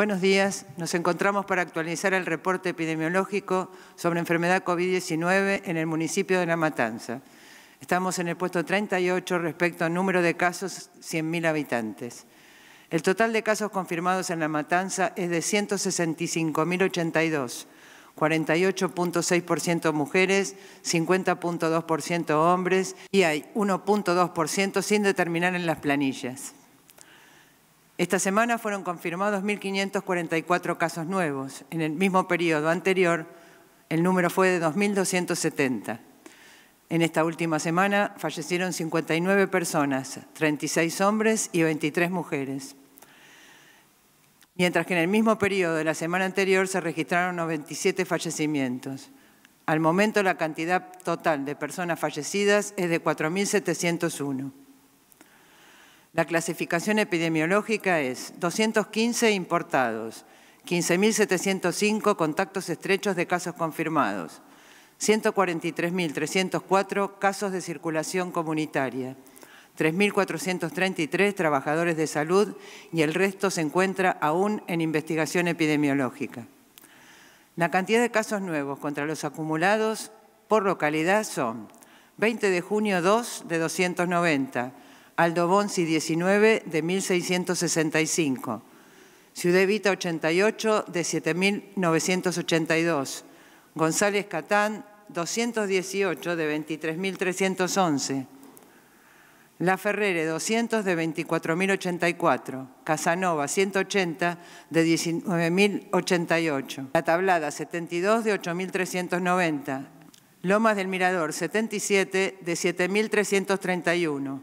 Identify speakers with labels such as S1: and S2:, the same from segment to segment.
S1: Buenos días. Nos encontramos para actualizar el reporte epidemiológico sobre enfermedad COVID-19 en el municipio de La Matanza. Estamos en el puesto 38 respecto al número de casos 100.000 habitantes. El total de casos confirmados en La Matanza es de 165.082, 48.6% mujeres, 50.2% hombres y hay 1.2% sin determinar en las planillas. Esta semana fueron confirmados 1.544 casos nuevos. En el mismo periodo anterior, el número fue de 2.270. En esta última semana fallecieron 59 personas, 36 hombres y 23 mujeres. Mientras que en el mismo periodo de la semana anterior se registraron 97 fallecimientos. Al momento la cantidad total de personas fallecidas es de 4.701. La clasificación epidemiológica es 215 importados, 15.705 contactos estrechos de casos confirmados, 143.304 casos de circulación comunitaria, 3.433 trabajadores de salud y el resto se encuentra aún en investigación epidemiológica. La cantidad de casos nuevos contra los acumulados por localidad son 20 de junio 2 de 290, Aldo Bonzi 19 de 1665, Ciudad Vita 88 de 7982, González Catán 218 de 23.311, La Ferrere 200 de 24.084, Casanova 180 de 19.088, La Tablada 72 de 8.390, Lomas del Mirador 77 de 7.331,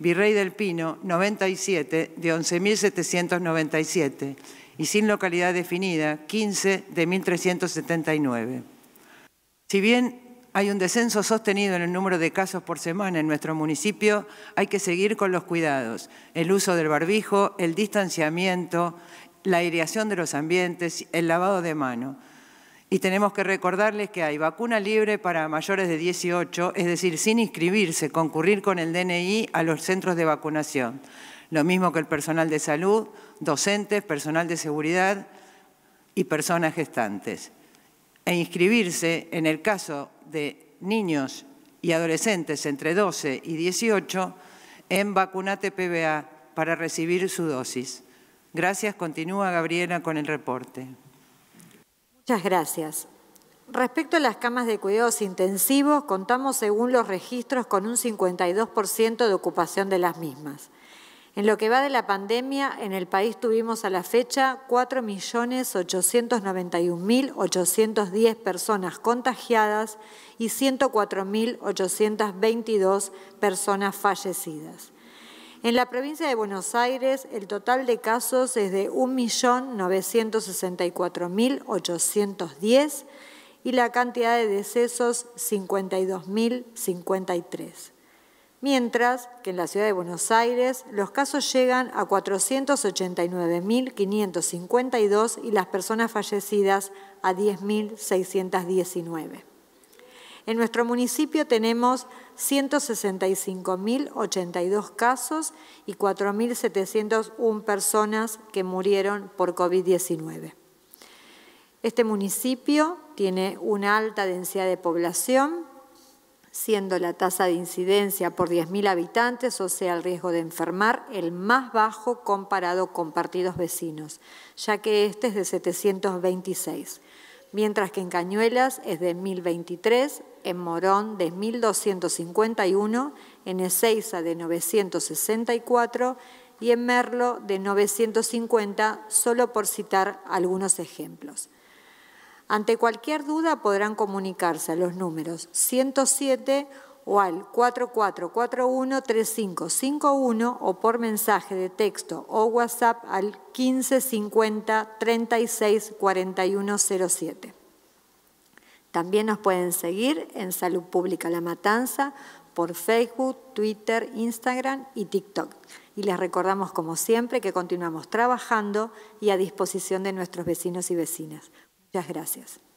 S1: Virrey del Pino 97 de 11.797 y sin localidad definida 15 de 1.379. Si bien hay un descenso sostenido en el número de casos por semana en nuestro municipio, hay que seguir con los cuidados, el uso del barbijo, el distanciamiento, la aireación de los ambientes, el lavado de mano. Y tenemos que recordarles que hay vacuna libre para mayores de 18, es decir, sin inscribirse, concurrir con el DNI a los centros de vacunación. Lo mismo que el personal de salud, docentes, personal de seguridad y personas gestantes. E inscribirse en el caso de niños y adolescentes entre 12 y 18 en Vacunate PBA para recibir su dosis. Gracias. Continúa Gabriela con el reporte.
S2: Muchas gracias. Respecto a las camas de cuidados intensivos, contamos según los registros con un 52% de ocupación de las mismas. En lo que va de la pandemia, en el país tuvimos a la fecha 4.891.810 personas contagiadas y 104.822 personas fallecidas. En la provincia de Buenos Aires, el total de casos es de 1.964.810 y la cantidad de decesos 52.053. Mientras que en la ciudad de Buenos Aires los casos llegan a 489.552 y las personas fallecidas a 10.619. En nuestro municipio tenemos 165.082 casos y 4.701 personas que murieron por COVID-19. Este municipio tiene una alta densidad de población, siendo la tasa de incidencia por 10.000 habitantes, o sea, el riesgo de enfermar, el más bajo comparado con partidos vecinos, ya que este es de 726 mientras que en Cañuelas es de 1023, en Morón de 1251, en Ezeiza de 964 y en Merlo de 950, solo por citar algunos ejemplos. Ante cualquier duda podrán comunicarse a los números 107 o al 4441-3551, o por mensaje de texto o WhatsApp al 1550 364107 También nos pueden seguir en Salud Pública La Matanza por Facebook, Twitter, Instagram y TikTok. Y les recordamos, como siempre, que continuamos trabajando y a disposición de nuestros vecinos y vecinas. Muchas gracias.